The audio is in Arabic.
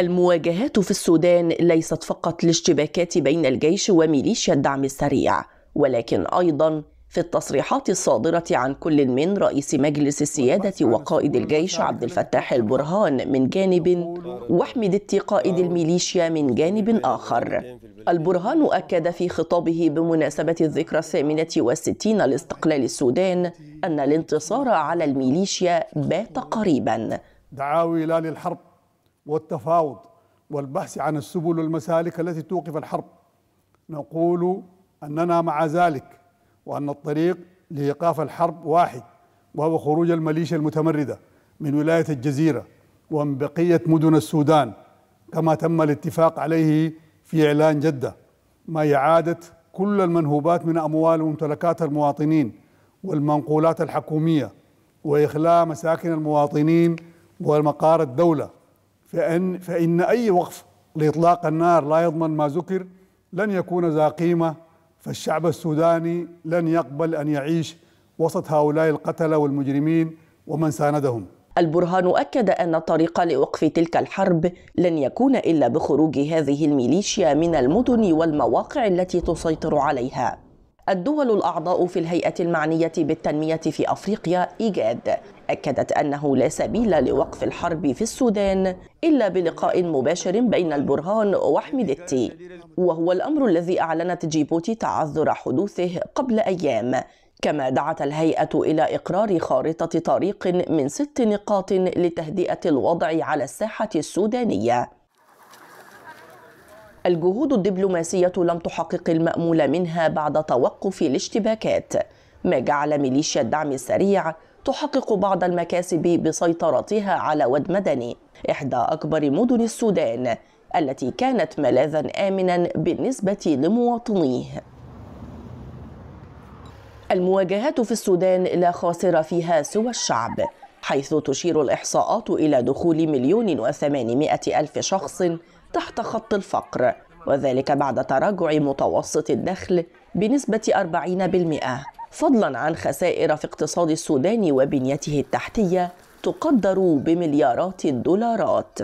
المواجهات في السودان ليست فقط لاشتباكات بين الجيش وميليشيا الدعم السريع ولكن ايضا في التصريحات الصادرة عن كل من رئيس مجلس السيادة وقائد الجيش عبد الفتاح البرهان من جانب واحمد التي قائد الميليشيا من جانب آخر البرهان أكد في خطابه بمناسبة الذكرى الثامنة والستين لاستقلال السودان أن الانتصار على الميليشيا بات قريبا دعاوي لا للحرب والتفاوض والبحث عن السبل والمسالك التي توقف الحرب نقول اننا مع ذلك وان الطريق لايقاف الحرب واحد وهو خروج الميليشيا المتمرده من ولايه الجزيره ومن بقيه مدن السودان كما تم الاتفاق عليه في اعلان جده ما اعاده كل المنهوبات من اموال وممتلكات المواطنين والمنقولات الحكوميه واخلاء مساكن المواطنين ومقار الدوله فأن فإن أي وقف لإطلاق النار لا يضمن ما ذكر لن يكون ذا قيمة فالشعب السوداني لن يقبل أن يعيش وسط هؤلاء القتلة والمجرمين ومن ساندهم البرهان أكد أن الطريق لوقف تلك الحرب لن يكون إلا بخروج هذه الميليشيا من المدن والمواقع التي تسيطر عليها الدول الأعضاء في الهيئة المعنية بالتنمية في أفريقيا إيجاد أكدت أنه لا سبيل لوقف الحرب في السودان إلا بلقاء مباشر بين البرهان وحميدتي وهو الأمر الذي أعلنت جيبوتي تعذر حدوثه قبل أيام كما دعت الهيئة إلى إقرار خارطة طريق من ست نقاط لتهدئة الوضع على الساحة السودانية الجهود الدبلوماسية لم تحقق المأمول منها بعد توقف الاشتباكات ما جعل ميليشيا الدعم السريع تحقق بعض المكاسب بسيطرتها على واد مدني إحدى أكبر مدن السودان التي كانت ملاذا آمنا بالنسبة لمواطنيه المواجهات في السودان لا خاسر فيها سوى الشعب حيث تشير الإحصاءات إلى دخول مليون وثمانمائة ألف شخص تحت خط الفقر وذلك بعد تراجع متوسط الدخل بنسبة 40% فضلا عن خسائر في اقتصاد السودان وبنيته التحتية تقدر بمليارات الدولارات